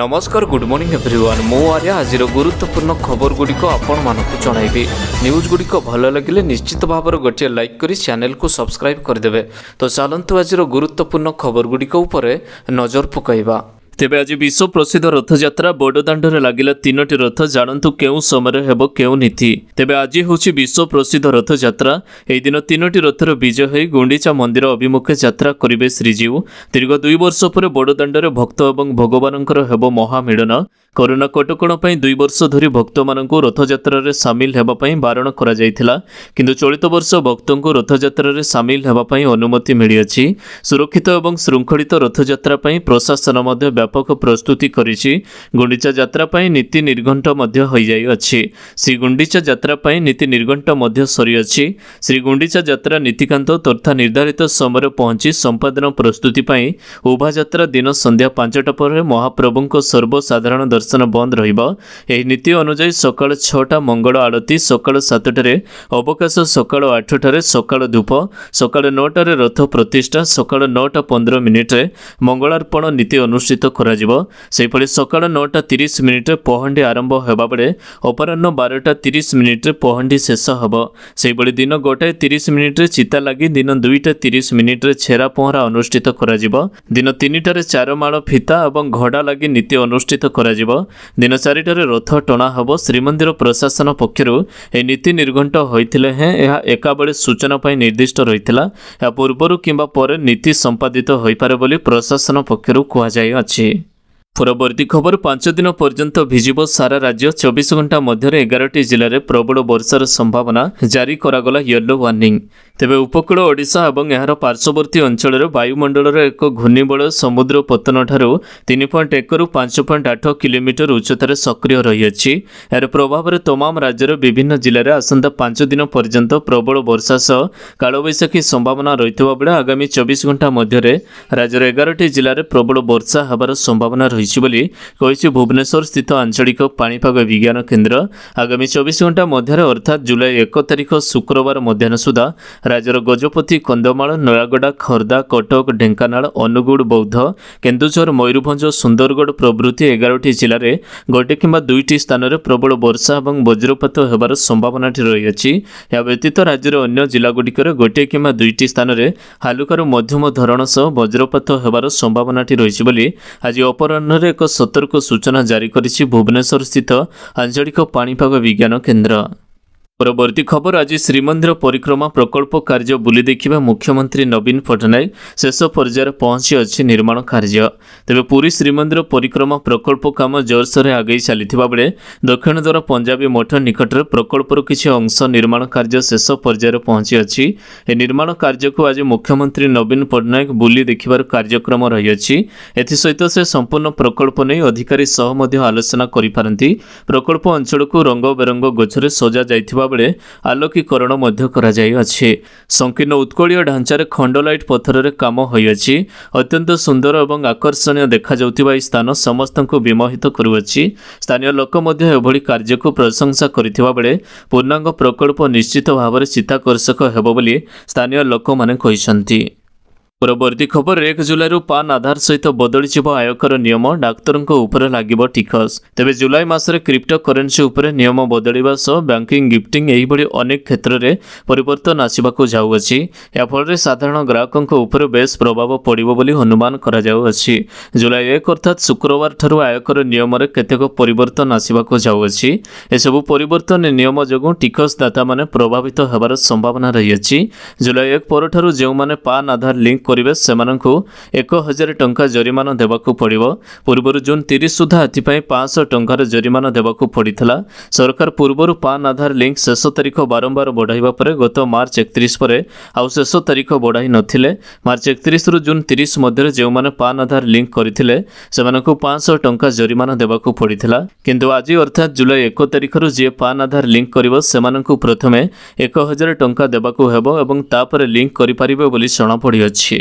ନମସ୍କାର good morning everyone ମୁଁ ଆର୍ଯ୍ୟ ଆଜିର ଗୁରୁତ୍ୱପୂର୍ଣ୍ଣ ଖବରଗୁଡ଼ିକ ଆପଣମାନଙ୍କୁ ଜଣାଇବି ନ୍ୟୁଜ୍ଗୁଡ଼ିକ ଭଲ ଲାଗିଲେ ନିଶ୍ଚିତ ଭାବରେ ଗୋଟିଏ ଲାଇକ୍ କରି ଚ୍ୟାନେଲ୍କୁ ସବସ୍କ୍ରାଇବ୍ କରିଦେବେ ତ ଚାଲନ୍ତୁ ଆଜିର ଗୁରୁତ୍ୱପୂର୍ଣ୍ଣ ଖବରଗୁଡ଼ିକ ଉପରେ ନଜର ପକାଇବା ତେବେ ଆଜି ବିଶ୍ୱ ପ୍ରସିଦ୍ଧ ରଥଯାତ୍ରା ବଡ଼ଦାଣ୍ଡରେ ଲାଗିଲା ତିନୋଟି ରଥ ଜାଣନ୍ତୁ କେଉଁ ସମୟରେ ହେବ କେଉଁ ନୀତି ତେବେ ଆଜି ହେଉଛି ବିଶ୍ୱ ପ୍ରସିଦ୍ଧ ରଥଯାତ୍ରା ଏହି ଦିନ ତିନୋଟି ରଥର ବିଜୟ ହୋଇ ଗୁଣ୍ଡିଚା ମନ୍ଦିର ଅଭିମୁଖେ ଯାତ୍ରା କରିବେ ଶ୍ରୀଜୀଉ ଦୀର୍ଘ ଦୁଇ ବର୍ଷ ପରେ ବଡ଼ଦାଣ୍ଡରେ ଭକ୍ତ ଏବଂ ଭଗବାନଙ୍କର ହେବ ମହାମିଳନ କରୋନା କଟକଣ ପାଇଁ ଦୁଇ ବର୍ଷ ଧରି ଭକ୍ତମାନଙ୍କୁ ରଥଯାତ୍ରାରେ ସାମିଲ ହେବା ପାଇଁ ବାରଣ କରାଯାଇଥିଲା କିନ୍ତୁ ଚଳିତ ବର୍ଷ ଭକ୍ତଙ୍କୁ ରଥଯାତ୍ରାରେ ସାମିଲ ହେବା ପାଇଁ ଅନୁମତି ମିଳିଅଛି ସୁରକ୍ଷିତ ଏବଂ ଶୃଙ୍ଖଳିତ ରଥଯାତ୍ରା ପାଇଁ ପ୍ରଶାସନ ମଧ୍ୟ ବ୍ୟାପକ ପ୍ରସ୍ତୁତି କରିଛି ଗୁଣ୍ଡିଚା ଯାତ୍ରା ପାଇଁ ନୀତି ନିର୍ଘଣ୍ଟ ମଧ୍ୟ ହୋଇଯାଇଅଛି ଶ୍ରୀଗୁଣ୍ଡିଚା ଯାତ୍ରା ପାଇଁ ନୀତି ନିର୍ଘଣ୍ଟ ମଧ୍ୟ ସରିଅଛି ଶ୍ରୀଗୁଣ୍ଡିଚା ଯାତ୍ରା ନୀତିକାନ୍ତ ତଥା ନିର୍ଦ୍ଧାରିତ ସମୟରେ ପହଞ୍ଚି ସମ୍ପାଦନ ପ୍ରସ୍ତୁତି ପାଇଁ ଉଭାଯାତ୍ରା ଦିନ ସନ୍ଧ୍ୟା ପାଞ୍ଚଟା ପରେ ମହାପ୍ରଭୁଙ୍କ ସର୍ବସାଧାରଣ ଦର୍ଶନ ବନ୍ଦ ରହିବ ଏହି ନୀତି ଅନୁଯାୟୀ ସକାଳ ଛଅଟା ମଙ୍ଗଳ ଆଳତି ସକାଳ ସାତଟାରେ ଅବକାଶ ସକାଳ ଆଠଟାରେ ସକାଳ ଧୂପ ସକାଳ ନଅଟାରେ ରଥ ପ୍ରତିଷ୍ଠା ସକାଳ ନଅଟା ପନ୍ଦର ମିନିଟ୍ରେ ମଙ୍ଗଳାର୍ପଣ ନୀତି ଅନୁଷ୍ଠିତ କରାଯିବ ସେହିଭଳି ସକାଳ ନଅଟା ତିରିଶ ମିନିଟ୍ରେ ପହଣ୍ଡି ଆରମ୍ଭ ହେବା ବେଳେ ଅପରାହ୍ନ ବାରଟା ତିରିଶ ମିନିଟ୍ରେ ପହଣ୍ଡି ଶେଷ ହେବ ସେହିଭଳି ଦିନ ଗୋଟାଏ ତିରିଶ ମିନିଟ୍ରେ ଚିତା ଲାଗି ଦିନ ଦୁଇଟା ତିରିଶ ମିନିଟ୍ରେ ଛେରା ପହଁରା ଅନୁଷ୍ଠିତ କରାଯିବ ଦିନ ତିନିଟାରେ ଚାରମାଳ ଫିତା ଏବଂ ଘଡ଼ା ଲାଗି ନୀତି ଅନୁଷ୍ଠିତ କରାଯିବ ଦିନଚାରିଟାରେ ରଥ ଟଣା ହେବ ଶ୍ରୀମନ୍ଦିର ପ୍ରଶାସନ ପକ୍ଷରୁ ଏହି ନୀତି ନିର୍ଘଣ୍ଟ ହୋଇଥିଲେ ହେଁ ଏହା ଏକାବେଳେ ସୂଚନା ପାଇଁ ନିର୍ଦ୍ଦିଷ୍ଟ ରହିଥିଲା ଏହା ପୂର୍ବରୁ କିମ୍ବା ପରେ ନୀତି ସମ୍ପାଦିତ ହୋଇପାରେ ବୋଲି ପ୍ରଶାସନ ପକ୍ଷରୁ କୁହାଯାଇଅଛି ପରବର୍ତ୍ତୀ ଖବର ପାଞ୍ଚ ଦିନ ପର୍ଯ୍ୟନ୍ତ ଭିଜିବ ସାରା ରାଜ୍ୟ ଚବିଶ ଘଣ୍ଟା ମଧ୍ୟରେ ଏଗାରଟି ଜିଲ୍ଲାରେ ପ୍ରବଳ ବର୍ଷାର ସମ୍ଭାବନା ଜାରି କରାଗଲା ୟେଲୋ ୱାର୍ଣ୍ଣିଂ ତେବେ ଉପକୂଳ ଓଡ଼ିଶା ଏବଂ ଏହାର ପାର୍ଶ୍ୱବର୍ତ୍ତୀ ଅଞ୍ଚଳର ବାୟୁମଣ୍ଡଳର ଏକ ଘୂର୍ଣ୍ଣିବଳ ସମୁଦ୍ର ପତନଠାରୁ ତିନି ପଏଣ୍ଟ ଏକରୁ ପାଞ୍ଚ ପଏଣ୍ଟ ଆଠ କିଲୋମିଟର ଉଚ୍ଚତାରେ ସକ୍ରିୟ ରହିଅଛି ଏହାର ପ୍ରଭାବରେ ତମାମ ରାଜ୍ୟର ବିଭିନ୍ନ ଜିଲ୍ଲାରେ ଆସନ୍ତା ପାଞ୍ଚ ଦିନ ପର୍ଯ୍ୟନ୍ତ ପ୍ରବଳ ବର୍ଷା ସହ କାଳବୈଶାଖୀ ସମ୍ଭାବନା ରହିଥିବା ବେଳେ ଆଗାମୀ ଚବିଶ ଘଣ୍ଟା ମଧ୍ୟରେ ରାଜ୍ୟର ଏଗାରଟି ଜିଲ୍ଲାରେ ପ୍ରବଳ ବର୍ଷା ହେବାର ସମ୍ଭାବନା ରହିଛି ବୋଲି କହିଛି ଭୁବନେଶ୍ୱର ସ୍ଥିତ ଆଞ୍ଚଳିକ ପାଣିପାଗ ବିଜ୍ଞାନ କେନ୍ଦ୍ର ଆଗାମୀ ଚବିଶ ଘଣ୍ଟା ମଧ୍ୟରେ ଅର୍ଥାତ୍ ଜୁଲାଇ ଏକ ତାରିଖ ଶୁକ୍ରବାର ମଧ୍ୟାହ୍ନ ସୁଦ୍ଧା ରାଜ୍ୟର ଗଜପତି କନ୍ଧମାଳ ନୟାଗଡ଼ା ଖୋର୍ଦ୍ଧା କଟକ ଢେଙ୍କାନାଳ ଅନୁଗୁଳ ବୌଦ୍ଧ କେନ୍ଦୁଝର ମୟୂରଭଞ୍ଜ ସୁନ୍ଦରଗଡ଼ ପ୍ରଭୃତି ଏଗାରଟି ଜିଲ୍ଲାରେ ଗୋଟିଏ କିମ୍ବା ଦୁଇଟି ସ୍ଥାନରେ ପ୍ରବଳ ବର୍ଷା ଏବଂ ବଜ୍ରପାତ ହେବାର ସମ୍ଭାବନାଟି ରହିଅଛି ଏହା ବ୍ୟତୀତ ରାଜ୍ୟର ଅନ୍ୟ ଜିଲ୍ଲାଗୁଡ଼ିକରେ ଗୋଟିଏ କିମ୍ବା ଦୁଇଟି ସ୍ଥାନରେ ହାଲୁକାରୁ ମଧ୍ୟମ ଧରଣ ସହ ବଜ୍ରପାତ ହେବାର ସମ୍ଭାବନାଟି ରହିଛି ବୋଲି ଆଜି ଅପରାହ୍ନରେ ଏକ ସତର୍କ ସୂଚନା ଜାରି କରିଛି ଭୁବନେଶ୍ୱରସ୍ଥିତ ଆଞ୍ଚଳିକ ପାଣିପାଗ ବିଜ୍ଞାନ କେନ୍ଦ୍ର ପରବର୍ତ୍ତୀ ଖବର ଆଜି ଶ୍ରୀମନ୍ଦିର ପରିକ୍ରମା ପ୍ରକଳ୍ପ କାର୍ଯ୍ୟ ବୁଲି ଦେଖିବା ମୁଖ୍ୟମନ୍ତ୍ରୀ ନବୀନ ପଟ୍ଟନାୟକ ଶେଷ ପର୍ଯ୍ୟାୟରେ ପହଞ୍ଚିଅଛି ନିର୍ମାଣ କାର୍ଯ୍ୟ ତେବେ ପୁରୀ ଶ୍ରୀମନ୍ଦିର ପରିକ୍ରମା ପ୍ରକଳ୍ପ କାମ ଜୋରସୋରରେ ଆଗେଇ ଚାଲିଥିବା ବେଳେ ଦକ୍ଷିଣ ଦ୍ୱାର ପଞ୍ଜାବୀ ମଠ ନିକଟରେ ପ୍ରକଳ୍ପର କିଛି ଅଂଶ ନିର୍ମାଣ କାର୍ଯ୍ୟ ଶେଷ ପର୍ଯ୍ୟାୟରେ ପହଞ୍ଚିଅଛି ଏହି ନିର୍ମାଣ କାର୍ଯ୍ୟକୁ ଆଜି ମୁଖ୍ୟମନ୍ତ୍ରୀ ନବୀନ ପଟ୍ଟନାୟକ ବୁଲି ଦେଖିବାର କାର୍ଯ୍ୟକ୍ରମ ରହିଅଛି ଏଥିସହିତ ସେ ସମ୍ପୂର୍ଣ୍ଣ ପ୍ରକଳ୍ପ ନେଇ ଅଧିକାରୀ ସହ ମଧ୍ୟ ଆଲୋଚନା କରିପାରନ୍ତି ପ୍ରକଳ୍ପ ଅଞ୍ଚଳକୁ ରଙ୍ଗ ବେରଙ୍ଗ ଗଛରେ ସଜା ଯାଇଥିବା ହେବାବେଳେ ଆଲୋକୀକରଣ ମଧ୍ୟ କରାଯାଇଅଛି ସଂକୀର୍ଣ୍ଣ ଉତ୍କଳୀୟ ଢାଞ୍ଚାରେ ଖଣ୍ଡଲାଇଟ୍ ପଥରରେ କାମ ହୋଇଅଛି ଅତ୍ୟନ୍ତ ସୁନ୍ଦର ଏବଂ ଆକର୍ଷଣୀୟ ଦେଖାଯାଉଥିବା ଏହି ସ୍ଥାନ ସମସ୍ତଙ୍କୁ ବିମୋହିତ କରୁଅଛି ସ୍ଥାନୀୟ ଲୋକ ମଧ୍ୟ ଏଭଳି କାର୍ଯ୍ୟକୁ ପ୍ରଶଂସା କରିଥିବା ବେଳେ ପୂର୍ଣ୍ଣାଙ୍ଗ ପ୍ରକଳ୍ପ ନିଶ୍ଚିତ ଭାବରେ ଚିତାକର୍ଷକ ହେବ ବୋଲି ସ୍ଥାନୀୟ ଲୋକମାନେ କହିଛନ୍ତି ପରବର୍ତ୍ତୀ ଖବରରେ ଏକ ଜୁଲାଇରୁ ପାନ୍ ଆଧାର ସହିତ ବଦଳିଯିବ ଆୟକର ନିୟମ ଡାକ୍ତରଙ୍କ ଉପରେ ଲାଗିବ ଟିକସ ତେବେ ଜୁଲାଇ ମାସରେ କ୍ରିପ୍ଟୋ କରେନ୍ସି ଉପରେ ନିୟମ ବଦଳିବା ସହ ବ୍ୟାଙ୍କିଂ ଗିଫ୍ଟିଂ ଏହିଭଳି ଅନେକ କ୍ଷେତ୍ରରେ ପରିବର୍ତ୍ତନ ଆସିବାକୁ ଯାଉଅଛି ଏହାଫଳରେ ସାଧାରଣ ଗ୍ରାହକଙ୍କ ଉପରେ ବେଶ୍ ପ୍ରଭାବ ପଡ଼ିବ ବୋଲି ଅନୁମାନ କରାଯାଉଅଛି ଜୁଲାଇ ଏକ ଅର୍ଥାତ୍ ଶୁକ୍ରବାରଠାରୁ ଆୟକର ନିୟମରେ କେତେକ ପରିବର୍ତ୍ତନ ଆସିବାକୁ ଯାଉଅଛି ଏସବୁ ପରିବର୍ତ୍ତନ ନିୟମ ଯୋଗୁଁ ଟିକସଦାତାମାନେ ପ୍ରଭାବିତ ହେବାର ସମ୍ଭାବନା ରହିଅଛି ଜୁଲାଇ ଏକ ପରଠାରୁ ଯେଉଁମାନେ ପାନ୍ ଆଧାର ଲିଙ୍କ କରିବେ ସେମାନଙ୍କୁ ଏକ ହଜାର ଟଙ୍କା ଜରିମାନା ଦେବାକୁ ପଡ଼ିବ ପୂର୍ବରୁ ଜୁନ୍ ତିରିଶ ସୁଦ୍ଧା ଏଥିପାଇଁ ପାଞ୍ଚଶହ ଟଙ୍କାର ଜରିମାନା ଦେବାକୁ ପଡ଼ିଥିଲା ସରକାର ପୂର୍ବରୁ ପାନ୍ ଆଧାର ଲିଙ୍କ୍ ଶେଷ ତାରିଖ ବାରମ୍ବାର ବଢ଼ାଇବା ପରେ ଗତ ମାର୍ଚ୍ଚ ଏକତିରିଶ ପରେ ଆଉ ଶେଷ ତାରିଖ ବଢ଼ାଇ ନଥିଲେ ମାର୍ଚ୍ଚ ଏକତିରିଶରୁ ଜୁନ୍ ତିରିଶ ମଧ୍ୟରେ ଯେଉଁମାନେ ପାନ୍ ଆଧାର ଲିଙ୍କ୍ କରିଥିଲେ ସେମାନଙ୍କୁ ପାଞ୍ଚଶହ ଟଙ୍କା ଜରିମାନା ଦେବାକୁ ପଡ଼ିଥିଲା କିନ୍ତୁ ଆଜି ଅର୍ଥାତ୍ ଜୁଲାଇ ଏକ ତାରିଖରୁ ଯିଏ ପାନ୍ ଆଧାର ଲିଙ୍କ୍ କରିବ ସେମାନଙ୍କୁ ପ୍ରଥମେ ଏକ ହଜାର ଟଙ୍କା ଦେବାକୁ ହେବ ଏବଂ ତାପରେ ଲିଙ୍କ୍ କରିପାରିବେ ବୋଲି ଜଣାପଡ଼ିଅଛି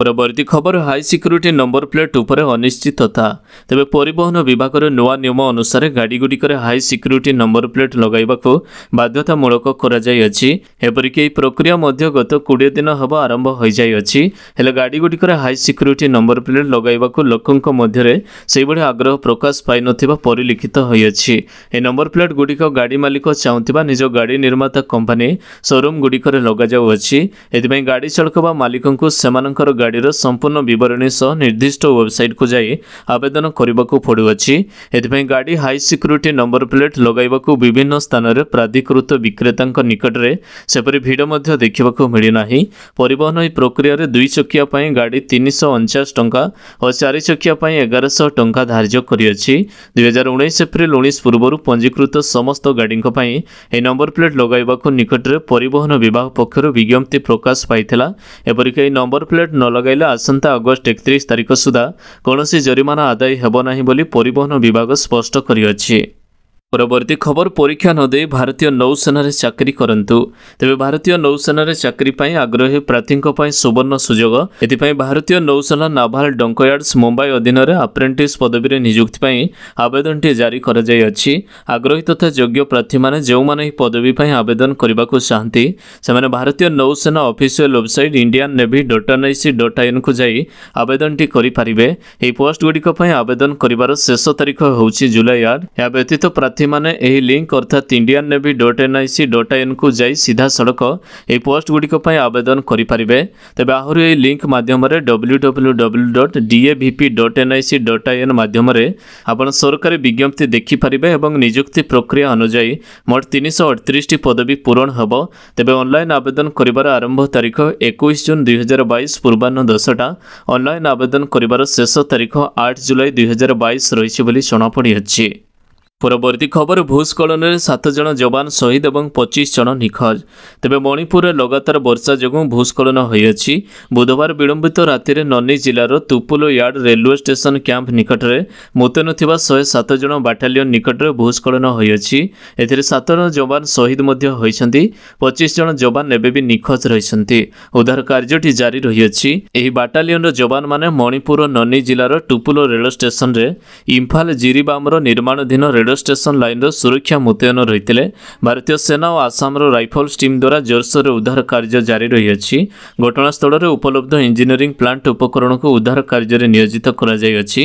ପରବର୍ତ୍ତୀ ଖବର ହାଇ ସିକ୍ୟୁରିଟି ନମ୍ବର ପ୍ଲେଟ୍ ଉପରେ ଅନିଶ୍ଚିତତା ତେବେ ପରିବହନ ବିଭାଗର ନୂଆ ନିୟମ ଅନୁସାରେ ଗାଡ଼ିଗୁଡ଼ିକରେ ହାଇ ସିକ୍ୟୁରିଟି ନମ୍ବର ପ୍ଲେଟ୍ ଲଗାଇବାକୁ ବାଧ୍ୟତାମୂଳକ କରାଯାଇଅଛି ଏପରିକି ଏହି ପ୍ରକ୍ରିୟା ମଧ୍ୟ ଗତ କୋଡ଼ିଏ ଦିନ ହେବ ଆରମ୍ଭ ହୋଇଯାଇଅଛି ହେଲେ ଗାଡ଼ିଗୁଡ଼ିକରେ ହାଇ ସିକ୍ୟୁରିଟି ନମ୍ବର ପ୍ଲେଟ୍ ଲଗାଇବାକୁ ଲୋକଙ୍କ ମଧ୍ୟରେ ସେହିଭଳି ଆଗ୍ରହ ପ୍ରକାଶ ପାଇନଥିବା ପରିଲିଖିତ ହୋଇଅଛି ଏହି ନମ୍ବର ପ୍ଲେଟ୍ଗୁଡ଼ିକ ଗାଡ଼ି ମାଲିକ ଚାହୁଁଥିବା ନିଜ ଗାଡ଼ି ନିର୍ମାତା କମ୍ପାନୀ ସୋରୁମ୍ଗୁଡ଼ିକରେ ଲଗାଯାଉଅଛି ଏଥିପାଇଁ ଗାଡ଼ି ଚାଳକ ବା ମାଲିକଙ୍କୁ ସେମାନଙ୍କର ଗାଡ଼ିର ସମ୍ପୂର୍ଣ୍ଣ ବିବରଣୀ ସହ ନିର୍ଦ୍ଦିଷ୍ଟ ୱେବ୍ସାଇଟ୍କୁ ଯାଇ ଆବେଦନ କରିବାକୁ ପଡ଼ୁଅଛି ଏଥିପାଇଁ ଗାଡ଼ି ହାଇ ସିକ୍ୟୁରିଟି ନମ୍ବର ପ୍ଲେଟ୍ ଲଗାଇବାକୁ ବିଭିନ୍ନ ସ୍ଥାନରେ ପ୍ରାଧିକୃତ ବିକ୍ରେତାଙ୍କ ନିକଟରେ ସେପରି ଭିଡ଼ ମଧ୍ୟ ଦେଖିବାକୁ ମିଳିନାହିଁ ପରିବହନ ଏହି ପ୍ରକ୍ରିୟାରେ ଦୁଇ ଚକିଆ ପାଇଁ ଗାଡ଼ି ତିନିଶହ ଅଣଚାଶ ଟଙ୍କା ଓ ଚାରି ଚକିଆ ପାଇଁ ଏଗାରଶହ ଟଙ୍କା ଧାର୍ଯ୍ୟ କରିଅଛି ଦୁଇହଜାର ଉଣେଇଶ ଏପ୍ରିଲ ଉଣେଇଶ ପୂର୍ବରୁ ପଞ୍ଜୀକୃତ ସମସ୍ତ ଗାଡ଼ିଙ୍କ ପାଇଁ ଏହି ନମ୍ବର ପ୍ଲେଟ୍ ଲଗାଇବାକୁ ନିକଟରେ ପରିବହନ ବିଭାଗ ପକ୍ଷରୁ ବିଜ୍ଞପ୍ତି ପ୍ରକାଶ ପାଇଥିଲା ଏପରିକି ଏହି ନମ୍ବର ପ୍ଲେଟ୍ ନ ଲଗାଇଲେ ଆସନ୍ତା ଅଗଷ୍ଟ ଏକତିରିଶ ତାରିଖ ସୁଦ୍ଧା କୌଣସି ଜରିମାନା ଆଦାୟ ହେବ ନାହିଁ ବୋଲି ପରିବହନ ବିଭାଗ ସ୍ପଷ୍ଟ କରିଅଛି পরবর্তী খবর পরীক্ষা নদেই ভারতীয় নৌসেনার চাকরি করন্তু তবে ভারতীয় নৌসেনার চাকরি পাই আগ্রহী প্রার্থী সুবর্ণ সুযোগ এথিপাই ভারতীয় নৌসেনা নাভাল ডঙ্কয়ার্ডস মুম্বাই অধীনরে আপ্রেটিস পদবী নিযুক্তি পাই আবেদনটি জারি করাযাইଅଛି আগ্রহী তথা যোগ্য প্রার্থীମାନେ ଯେଉଁମାନେ ଏହି ପଦବୀ ପାଇଁ ଆବେଦନ କରିବାକୁ ଚାହାନ୍ତି ସେମାନେ ଭାରତୀୟ ନୌସେନା official website Indian navy dot NIC dot ଆଇନ୍କୁ ଯାଇ ଆବେଦନଟି କରିପାରିବେ ଏହି ପୋଷ୍ଟଗୁଡ଼ିକ ପାଇଁ ଆବେଦନ କରିବାର ଶେଷ ତାରିଖ ହେଉଛି ଜୁଲାଇ ଆଠ ଏହା ବ୍ୟତୀତ ପ୍ରାର୍ଥୀ ପ୍ରାର୍ଥୀମାନେ ଏହି ଲିଙ୍କ ଅର୍ଥାତ୍ Indian navy dot NIC dot ଆଇଏନ୍କୁ ଯାଇ ସିଧାସଳଖ ଏହି ପୋଷ୍ଟଗୁଡ଼ିକ ପାଇଁ ଆବେଦନ କରିପାରିବେ ତେବେ ଆହୁରି ଏହି ଲିଙ୍କ ମାଧ୍ୟମରେ W W W dot DAVP dot NIC dot IN ମାଧ୍ୟମରେ ଆପଣ ସରକାରୀ ବିଜ୍ଞପ୍ତି ଦେଖିପାରିବେ ଏବଂ ନିଯୁକ୍ତି ପ୍ରକ୍ରିୟା ଅନୁଯାୟୀ ମୋଟ ତିନିଶହ ଅଠତିରିଶଟି ପଦବୀ ପୂରଣ ହେବ ତେବେ ଅନଲାଇନ୍ ଆବେଦନ କରିବାର ଆରମ୍ଭ ତାରିଖ ଏକୋଇଶ ଜୁନ୍ ଦୁଇହଜାର ବାଇଶ ପୂର୍ବାହ୍ନ ଦଶଟା ଅନଲାଇନ୍ ଆବେଦନ କରିବାର ଶେଷ ତାରିଖ ଆଠ ଜୁଲାଇ ଦୁଇହଜାର ବାଇଶ ରହିଛି ବୋଲି ଜଣାପଡ଼ିଅଛି পরবর্তী খবর ভূস্খলনের জন যবান শহীদ এবং পঁচিশ জন নিখোঁজ তবে মণিপুরে লগাতার বর্ষা যোগ ভূস্খলন হয়েছে বুধবার বিলম্বিত রাতে ননি জেলার Tupul yard railway station camp নিকটে মোতেন থাকা শহে সাত জন বাটালিয়ন নিকটে ভূস্খলন হয়েছে এতে জন যবান শহীদ হয়েছেন পঁচিশ জন যবান এবেবি নিখোঁজ রয়েছেন উদ্ধার কার্যটি জারি রয়েছে এই বাটালিয়নর যবান মানে মণিপুর ননি জেলার টুপুল রেল স্টেশনরে ইম্ফাল জিরিবামর নির্মাণাধীন রেল ରେଳ ଷ୍ଟେସନ ଲାଇନ୍ର ସୁରକ୍ଷା ମୁତୟନ ରହିଥିଲେ ଭାରତୀୟ ସେନା ଓ ଆସାମର ରାଇଫଲ୍ସ ଟିମ୍ ଦ୍ୱାରା ଜୋରସୋରରେ ଉଦ୍ଧାର କାର୍ଯ୍ୟ ଜାରି ରହିଅଛି ଘଟଣାସ୍ଥଳରେ ଉପଲବ୍ଧ ଇଞ୍ଜିନିୟରିଂ ପ୍ଲାଣ୍ଟ ଉପକରଣକୁ ଉଦ୍ଧାର କାର୍ଯ୍ୟରେ ନିୟୋଜିତ କରାଯାଇଅଛି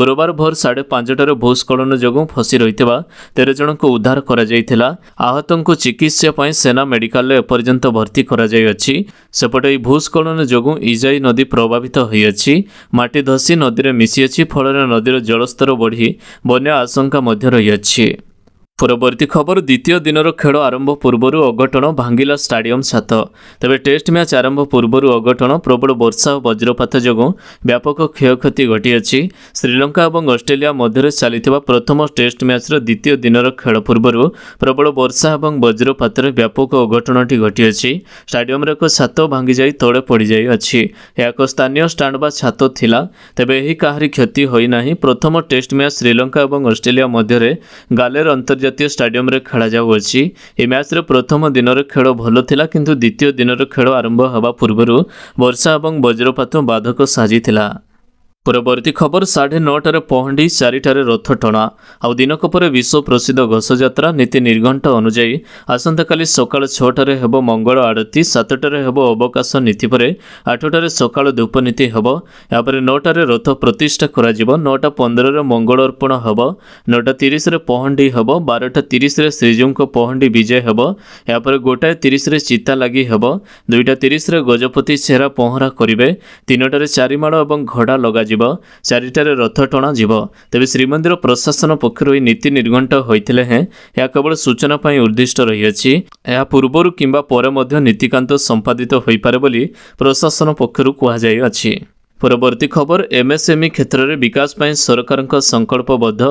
ଗୁରୁବାର ଭୋର ସାଢ଼େ ପାଞ୍ଚଟାରେ ଭୂସ୍କଳନ ଯୋଗୁଁ ଫସି ରହିଥିବା ତେର ଜଣଙ୍କୁ ଉଦ୍ଧାର କରାଯାଇଥିଲା ଆହତଙ୍କୁ ଚିକିତ୍ସା ପାଇଁ ସେନା ମେଡିକାଲରେ ଏପର୍ଯ୍ୟନ୍ତ ଭର୍ତ୍ତି କରାଯାଇଅଛି ସେପଟେ ଏହି ଭୂସ୍କଳନ ଯୋଗୁଁ ଇଜାଇ ନଦୀ ପ୍ରଭାବିତ ହୋଇଅଛି ମାଟି ଧସି ନଦୀରେ ମିଶିଅଛି ଫଳରେ ନଦୀର ଜଳସ୍ତର ବଢ଼ି ବନ୍ୟା ଆଶଙ୍କା ମଧ୍ୟ ରହିଛି 여치 ପରବର୍ତ୍ତୀ ଖବର ଦ୍ୱିତୀୟ ଦିନର ଖେଳ ଆରମ୍ଭ ପୂର୍ବରୁ ଅଘଟଣ ଭାଙ୍ଗିଲା ଷ୍ଟାଡିୟମ୍ ଛାତ ତେବେ ଟେଷ୍ଟ ମ୍ୟାଚ୍ ଆରମ୍ଭ ପୂର୍ବରୁ ଅଘଟଣ ପ୍ରବଳ ବର୍ଷା ଓ ବଜ୍ରପାତ ଯୋଗୁଁ ବ୍ୟାପକ କ୍ଷୟକ୍ଷତି ଘଟିଅଛି ଶ୍ରୀଲଙ୍କା ଏବଂ ଅଷ୍ଟ୍ରେଲିଆ ମଧ୍ୟରେ ଚାଲିଥିବା ପ୍ରଥମ ଟେଷ୍ଟ ମ୍ୟାଚ୍ର ଦ୍ୱିତୀୟ ଦିନର ଖେଳ ପୂର୍ବରୁ ପ୍ରବଳ ବର୍ଷା ଏବଂ ବଜ୍ରପାତରେ ବ୍ୟାପକ ଅଘଟଣଟି ଘଟିଅଛି ଷ୍ଟାଡିୟମ୍ର ଏକ ଛାତ ଭାଙ୍ଗିଯାଇ ତଳେ ପଡ଼ିଯାଇଅଛି ଏହା ଏକ ସ୍ଥାନୀୟ ଷ୍ଟାଣ୍ଡ ବା ଛାତ ଥିଲା ତେବେ ଏହି କାହାରି କ୍ଷତି ହୋଇନାହିଁ ପ୍ରଥମ ଟେଷ୍ଟ ମ୍ୟାଚ୍ ଶ୍ରୀଲଙ୍କା ଏବଂ ଅଷ୍ଟ୍ରେଲିଆ ମଧ୍ୟରେ ଗାଲେର ଅନ୍ତର୍ଜାତ ଜାତୀୟ ଷ୍ଟାଡିୟମରେ ଖେଳାଯାଉଅଛି ଏହି ମ୍ୟାଚ୍ର ପ୍ରଥମ ଦିନର ଖେଳ ଭଲ ଥିଲା କିନ୍ତୁ ଦ୍ୱିତୀୟ ଦିନର ଖେଳ ଆରମ୍ଭ ହେବା ପୂର୍ବରୁ ବର୍ଷା ଏବଂ ବଜ୍ରପାତ ବାଧକ ସାଜିଥିଲା ପରବର୍ତ୍ତୀ ଖବର ସାଢ଼େ ନଅଟାରେ ପହଣ୍ଡି ଚାରିଟାରେ ରଥ ଟଣା ଆଉ ଦିନକ ପରେ ବିଶ୍ୱପ୍ରସିଦ୍ଧ ଘୋଷଯାତ୍ରା ନୀତି ନିର୍ଘଣ୍ଟ ଅନୁଯାୟୀ ଆସନ୍ତାକାଲି ସକାଳ ଛଅଟାରେ ହେବ ମଙ୍ଗଳ ଆଳତୀ ସାତଟାରେ ହେବ ଅବକାଶ ନୀତି ପରେ ଆଠଟାରେ ସକାଳ ଧୂପନୀତି ହେବ ଏହାପରେ ନଅଟାରେ ରଥ ପ୍ରତିଷ୍ଠା କରାଯିବ ନଅଟା ପନ୍ଦରରେ ମଙ୍ଗଳ ଅର୍ପଣ ହେବ ନଅଟା ତିରିଶରେ ପହଣ୍ଡି ହେବ ବାରଟା ତିରିଶରେ ଶ୍ରୀଜୀଉଙ୍କ ପହଣ୍ଡି ବିଜୟ ହେବ ଏହାପରେ ଗୋଟାଏ ତିରିଶରେ ଚିତା ଲାଗି ହେବ ଦୁଇଟା ତିରିଶରେ ଗଜପତି ଛେରା ପହଁରା କରିବେ ତିନିଟାରେ ଚାରିମାଳ ଏବଂ ଘୋଡ଼ା ଲଗାଯିବ ଯିବ ଚାରିଟାରେ ରଥ ଟଣା ଯିବ ତେବେ ଶ୍ରୀମନ୍ଦିର ପ୍ରଶାସନ ପକ୍ଷରୁ ଏହି ନୀତି ନିର୍ଘଣ୍ଟ ହୋଇଥିଲେ ହେଁ ଏହା କେବଳ ସୂଚନା ପାଇଁ ଉଦ୍ଦିଷ୍ଟ ରହିଅଛି ଏହା ପୂର୍ବରୁ କିମ୍ବା ପରେ ମଧ୍ୟ ନୀତିକାନ୍ତ ସମ୍ପାଦିତ ହୋଇପାରେ ବୋଲି ପ୍ରଶାସନ ପକ୍ଷରୁ କୁହାଯାଇଅଛି ପରବର୍ତ୍ତୀ ଖବର ଏମ୍ଏସ୍ଏମ୍ଇ କ୍ଷେତ୍ରରେ ବିକାଶ ପାଇଁ ସରକାରଙ୍କ ସଂକଳ୍ପବଦ୍ଧ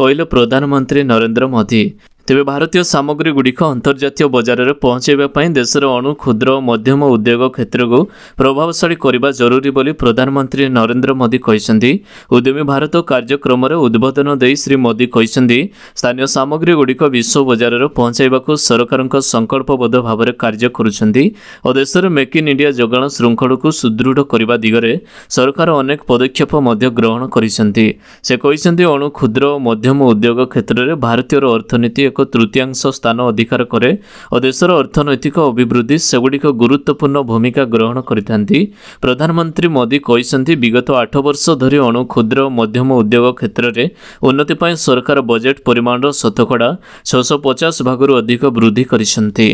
କହିଲେ ପ୍ରଧାନମନ୍ତ୍ରୀ ନରେନ୍ଦ୍ର ମୋଦି ତେବେ ଭାରତୀୟ ସାମଗ୍ରୀଗୁଡ଼ିକ ଅନ୍ତର୍ଜାତୀୟ ବଜାରରେ ପହଞ୍ଚାଇବା ପାଇଁ ଦେଶର ଅଣୁ କ୍ଷୁଦ୍ର ଓ ମଧ୍ୟମ ଉଦ୍ୟୋଗ କ୍ଷେତ୍ରକୁ ପ୍ରଭାବଶାଳୀ କରିବା ଜରୁରୀ ବୋଲି ପ୍ରଧାନମନ୍ତ୍ରୀ ନରେନ୍ଦ୍ର ମୋଦି କହିଛନ୍ତି ଉଦ୍ୟମୀ ଭାରତ କାର୍ଯ୍ୟକ୍ରମରେ ଉଦ୍ବୋଧନ ଦେଇ ଶ୍ରୀ ମୋଦି କହିଛନ୍ତି ସ୍ଥାନୀୟ ସାମଗ୍ରୀଗୁଡ଼ିକ ବିଶ୍ୱ ବଜାରରେ ପହଞ୍ଚାଇବାକୁ ସରକାରଙ୍କ ସଂକଳ୍ପବଦ୍ଧ ଭାବରେ କାର୍ଯ୍ୟ କରୁଛନ୍ତି ଓ ଦେଶରେ ମେକ୍ ଇନ୍ ଇଣ୍ଡିଆ ଯୋଗାଣ ଶୃଙ୍ଖଳକୁ ସୁଦୃଢ଼ କରିବା ଦିଗରେ ସରକାର ଅନେକ ପଦକ୍ଷେପ ମଧ୍ୟ ଗ୍ରହଣ କରିଛନ୍ତି ସେ କହିଛନ୍ତି ଅଣୁ କ୍ଷୁଦ୍ର ଓ ମଧ୍ୟମ ଉଦ୍ୟୋଗ କ୍ଷେତ୍ରରେ ଭାରତୀୟର ଅର୍ଥନୀତି ଏକ ତୃତୀୟାଂଶ ସ୍ଥାନ ଅଧିକାର କରେ ଓ ଦେଶର ଅର୍ଥନୈତିକ ଅଭିବୃଦ୍ଧି ସେଗୁଡ଼ିକ ଗୁରୁତ୍ୱପୂର୍ଣ୍ଣ ଭୂମିକା ଗ୍ରହଣ କରିଥାନ୍ତି ପ୍ରଧାନମନ୍ତ୍ରୀ ମୋଦି କହିଛନ୍ତି ବିଗତ ଆଠ ବର୍ଷ ଧରି ଅଣୁ କ୍ଷୁଦ୍ର ମଧ୍ୟମ ଉଦ୍ୟୋଗ କ୍ଷେତ୍ରରେ ଉନ୍ନତି ପାଇଁ ସରକାର ବଜେଟ୍ ପରିମାଣର ଶତକଡ଼ା ଛଅଶହ ପଚାଶ ଭାଗରୁ ଅଧିକ ବୃଦ୍ଧି କରିଛନ୍ତି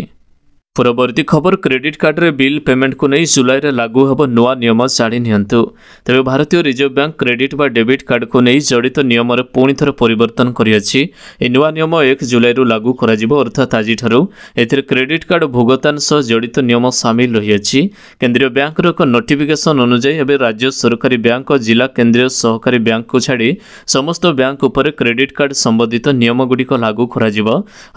ପରବର୍ତ୍ତୀ ଖବର କ୍ରେଡିଟ୍ କାର୍ଡ଼ରେ ବିଲ୍ ପେମେଣ୍ଟକୁ ନେଇ ଜୁଲାଇରେ ଲାଗୁ ହେବ ନୂଆ ନିୟମ ଜାଣି ନିଅନ୍ତୁ ତେବେ ଭାରତୀୟ ରିଜର୍ଭ ବ୍ୟାଙ୍କ କ୍ରେଡିଟ୍ ବା ଡେବିଟ୍ କାର୍ଡ଼କୁ ନେଇ ଜଡ଼ିତ ନିୟମରେ ପୁଣି ଥରେ ପରିବର୍ତ୍ତନ କରିଅଛି ଏହି ନୂଆ ନିୟମ ଏକ ଜୁଲାଇରୁ ଲାଗୁ କରାଯିବ ଅର୍ଥାତ୍ ଆଜିଠାରୁ ଏଥିରେ କ୍ରେଡିଟ୍ କାର୍ଡ଼ ଭୋଗତାନ ସହ ଜଡ଼ିତ ନିୟମ ସାମିଲ ରହିଅଛି କେନ୍ଦ୍ରୀୟ ବ୍ୟାଙ୍କର ଏକ ନୋଟିଫିକେସନ୍ ଅନୁଯାୟୀ ଏବେ ରାଜ୍ୟ ସରକାରୀ ବ୍ୟାଙ୍କ ଓ ଜିଲ୍ଲା କେନ୍ଦ୍ରୀୟ ସହକାରୀ ବ୍ୟାଙ୍କକୁ ଛାଡ଼ି ସମସ୍ତ ବ୍ୟାଙ୍କ ଉପରେ କ୍ରେଡିଟ୍ କାର୍ଡ଼ ସମ୍ବନ୍ଧିତ ନିୟମଗୁଡ଼ିକ ଲାଗୁ କରାଯିବ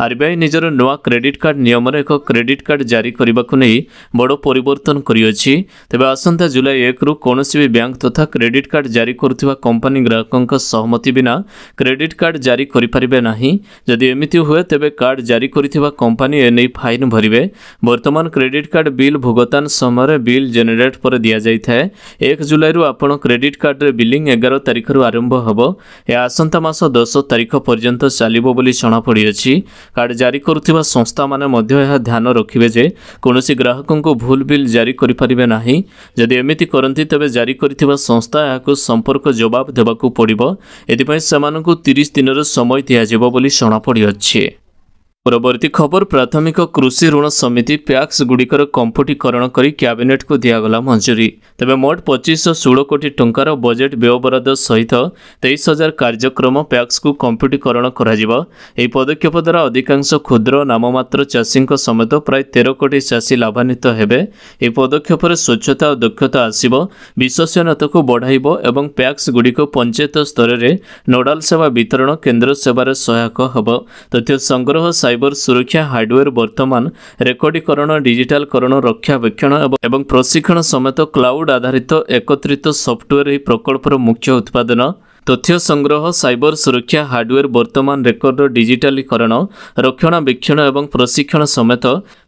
ଆର୍ବିଆଇ ନିଜର ନୂଆ କ୍ରେଡିଟ୍ କାର୍ଡ଼ ନିୟମରେ ଏକ କ୍ରେଡିଟ୍ କାର୍ଡ଼ ଜାରି କରିବାକୁ ନେଇ ବଡ଼ ପରିବର୍ତ୍ତନ କରିଅଛି ତେବେ ଆସନ୍ତା ଜୁଲାଇ ଏକରୁ କୌଣସି ବି ବ୍ୟାଙ୍କ ତଥା କ୍ରେଡିଟ୍ କାର୍ଡ଼ ଜାରି କରୁଥିବା କମ୍ପାନୀ ଗ୍ରାହକଙ୍କ ସହମତି ବିନା କ୍ରେଡିଟ୍ କାର୍ଡ଼ ଜାରି କରିପାରିବେ ନାହିଁ ଯଦି ଏମିତି ହୁଏ ତେବେ କାର୍ଡ଼ ଜାରି କରିଥିବା କମ୍ପାନୀ ଏନେଇ ଫାଇନ୍ ଭରିବେ ବର୍ତ୍ତମାନ କ୍ରେଡିଟ୍ କାର୍ଡ଼ ବିଲ୍ ଭୁଗତାନ ସମୟରେ ବିଲ୍ ଜେନେରେଟ୍ ପରେ ଦିଆଯାଇଥାଏ ଏକ ଜୁଲାଇରୁ ଆପଣ କ୍ରେଡିଟ୍ କାର୍ଡ଼ରେ ବିଲିଂ ଏଗାର ତାରିଖରୁ ଆରମ୍ଭ ହେବ ଏହା ଆସନ୍ତା ମାସ ଦଶ ତାରିଖ ପର୍ଯ୍ୟନ୍ତ ଚାଲିବ ବୋଲି ଜଣାପଡ଼ିଅଛି କାର୍ଡ଼ ଜାରି କରୁଥିବା ସଂସ୍ଥାମାନେ ମଧ୍ୟ ଏହା ଧ୍ୟାନ ରଖିବେ যে কোন সে গ্রাহকক ভুল বিল জারি করিপরিবে নাহি যদি এমিতি করন্তি তবে জারি করিতিবা সংস্থা আকো সম্পর্ক জবাব দেবা কো পড়িব এদিপয় সমানক 30 দিনৰ সময় দিয়া যাব বলি শোনা পড়ি আছে ପରବର୍ତ୍ତୀ ଖବର ପ୍ରାଥମିକ କୃଷି ଋଣ ସମିତି ପ୍ୟାକ୍ସଗୁଡ଼ିକର କମ୍ପୁଟିକରଣ କରି କ୍ୟାବିନେଟ୍କୁ ଦିଆଗଲା ମଞ୍ଜୁରୀ ତେବେ ମୋଟ ପଚିଶଶହ ଷୋହଳ କୋଟି ଟଙ୍କାର ବଜେଟ୍ ବ୍ୟୟବରାଦ ସହିତ ତେଇଶ ହଜାର କାର୍ଯ୍ୟକ୍ରମ ପ୍ୟାକ୍ସକୁ କମ୍ପ୍ୟୁଟିକରଣ କରାଯିବ ଏହି ପଦକ୍ଷେପ ଦ୍ୱାରା ଅଧିକାଂଶ କ୍ଷୁଦ୍ର ନାମମାତ୍ର ଚାଷୀଙ୍କ ସମେତ ପ୍ରାୟ ତେର କୋଟି ଚାଷୀ ଲାଭାନ୍ୱିତ ହେବେ ଏହି ପଦକ୍ଷେପରେ ସ୍ୱଚ୍ଛତା ଓ ଦକ୍ଷତା ଆସିବ ବିଶ୍ୱସନୀୟତାକୁ ବଢ଼ାଇବ ଏବଂ ପ୍ୟାକ୍ସଗୁଡ଼ିକ ପଞ୍ଚାୟତ ସ୍ତରରେ ନୋଡାଲ ସେବା ବିତରଣ କେନ୍ଦ୍ର ସେବାରେ ସହାୟକ ହେବ ତଥ୍ୟ ସଂଗ୍ରହ ସାଇ ସାଇବର ସୁରକ୍ଷା ହାର୍ଡୱେୟାର ବର୍ତ୍ତମାନ ରେକର୍ଡିକରଣ ଡିଜିଟାଲକରଣ ରକ୍ଷାବେକ୍ଷଣ ଏବଂ ପ୍ରଶିକ୍ଷଣ ସମେତ କ୍ଲାଉଡ୍ ଆଧାରିତ ଏକତ୍ରିତ ସଫ୍ଟୱେୟାର ଏହି ପ୍ରକଳ୍ପର ମୁଖ୍ୟ ଉତ୍ପାଦନ ତଥ୍ୟ ସଂଗ୍ରହ ସାଇବର ସୁରକ୍ଷା ହାର୍ଡୱେୟାର ବର୍ତ୍ତମାନ ରେକର୍ଡର ଡିଜିଟାଲିକରଣ ରକ୍ଷଣାବେକ୍ଷଣ ଏବଂ ପ୍ରଶିକ୍ଷଣ ସମେତ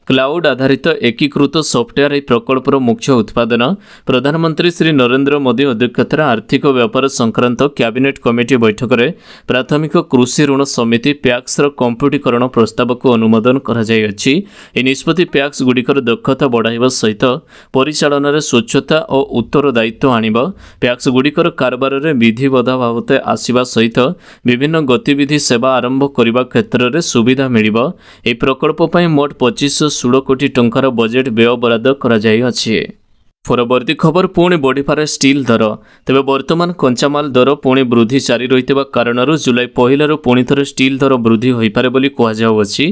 କ୍ଲାଉଡ୍ ଆଧାରିତ ଏକୀକୃତ ସଫ୍ଟୱେୟାର ଏହି ପ୍ରକଳ୍ପର ମୁଖ୍ୟ ଉତ୍ପାଦନ ପ୍ରଧାନମନ୍ତ୍ରୀ ଶ୍ରୀ ନରେନ୍ଦ୍ର ମୋଦି ଅଧ୍ୟକ୍ଷତାରେ ଆର୍ଥିକ ବ୍ୟାପାର ସଂକ୍ରାନ୍ତ କ୍ୟାବିନେଟ୍ କମିଟି ବୈଠକରେ ପ୍ରାଥମିକ କୃଷି ଋଣ ସମିତି ପ୍ୟାକ୍ସର କମ୍ପ୍ୟୁଟିକରଣ ପ୍ରସ୍ତାବକୁ ଅନୁମୋଦନ କରାଯାଇଅଛି ଏହି ନିଷ୍ପତ୍ତି ପ୍ୟାକ୍ସଗୁଡ଼ିକର ଦକ୍ଷତା ବଢ଼ାଇବା ସହିତ ପରିଚାଳନାରେ ସ୍ୱଚ୍ଛତା ଓ ଉତ୍ତରଦାୟିତ୍ୱ ଆଣିବ ପ୍ୟାକ୍ସଗୁଡ଼ିକର କାରବାରରେ ବିଧିବଦ୍ଧାବତେ ଆସିବା ସହିତ ବିଭିନ୍ନ ଗତିବିଧି ସେବା ଆରମ୍ଭ କରିବା କ୍ଷେତ୍ରରେ ସୁବିଧା ମିଳିବ ଏହି ପ୍ରକଳ୍ପ ପାଇଁ ମୋଟ ପଚିଶଶହ ଷୋହଳ କୋଟି ଟଙ୍କାର ବଜେଟ୍ ବ୍ୟୟ ବରାଦ କରାଯାଇଅଛି ପରବର୍ତ୍ତୀ ଖବର ପୁଣି ବଢ଼ିପାରେ ଷ୍ଟିଲ୍ ଦର ତେବେ ବର୍ତ୍ତମାନ କଞ୍ଚାମାଲ ଦର ପୁଣି ବୃଦ୍ଧି ଜାରି ରହିଥିବା କାରଣରୁ ଜୁଲାଇ ପହିଲାରୁ ପୁଣି ଥରେ ଷ୍ଟିଲ୍ ଦର ବୃଦ୍ଧି ହୋଇପାରେ ବୋଲି କୁହାଯାଉଅଛି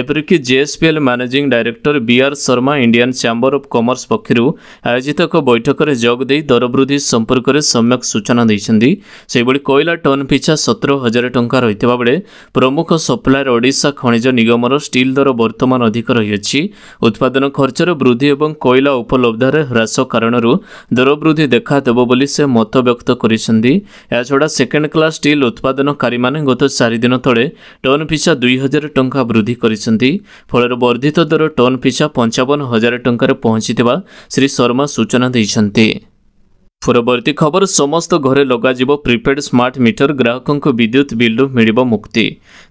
ଏପରିକି JSPL managing director BR Sharma Indian chamber of commerce ପକ୍ଷରୁ ଆୟୋଜିତ ଏକ ବୈଠକରେ ଯୋଗ ଦେଇ ଦର ବୃଦ୍ଧି ସମ୍ପର୍କରେ ସମ୍ୟକ ସୂଚନା ଦେଇଛନ୍ତି ସେହିଭଳି କୋଇଲା ଟନ୍ ପିଛା ସତର ହଜାର ଟଙ୍କା ରହିଥିବା ବେଳେ ପ୍ରମୁଖ ସପ୍ଲାୟର୍ ଓଡ଼ିଶା ଖଣିଜ ନିଗମର ଷ୍ଟିଲ୍ ଦର ବର୍ତ୍ତମାନ ଅଧିକ ରହିଅଛି ଉତ୍ପାଦନ ଖର୍ଚ୍ଚର ବୃଦ୍ଧି ଏବଂ କୋଇଲା ଉପଲବ୍ଧରେ ହ୍ରାସ କାରଣରୁ ଦରବୃଦ୍ଧି ଦେଖାଦେବ ବୋଲି ସେ ମତବ୍ୟକ୍ତ କରିଛନ୍ତି ଏହାଛଡ଼ା ସେକେଣ୍ଡ କ୍ଲାସ୍ ଷ୍ଟିଲ୍ ଉତ୍ପାଦନକାରୀମାନେ ଗତ ଚାରିଦିନ ତଳେ ଟନ୍ ପିଛା ଦୁଇହଜାର ଟଙ୍କା ବୃଦ୍ଧି କରିଛନ୍ତି ଫଳରେ ବର୍ଦ୍ଧିତ ଦର ଟନ୍ ପିଛା ପଞ୍ଚାବନ ହଜାର ଟଙ୍କାରେ ପହଞ୍ଚିଥିବା ଶ୍ରୀ ଶର୍ମା ସୂଚନା ଦେଇଛନ୍ତି ପରବର୍ତ୍ତୀ ଖବର ସମସ୍ତ ଘରେ ଲଗାଯିବ ପ୍ରିପେଡ୍ ସ୍ମାର୍ଟ ମିଟର ଗ୍ରାହକଙ୍କୁ ବିଦ୍ୟୁତ୍ ବିଲ୍ରୁ ମିଳିବ ମୁକ୍ତି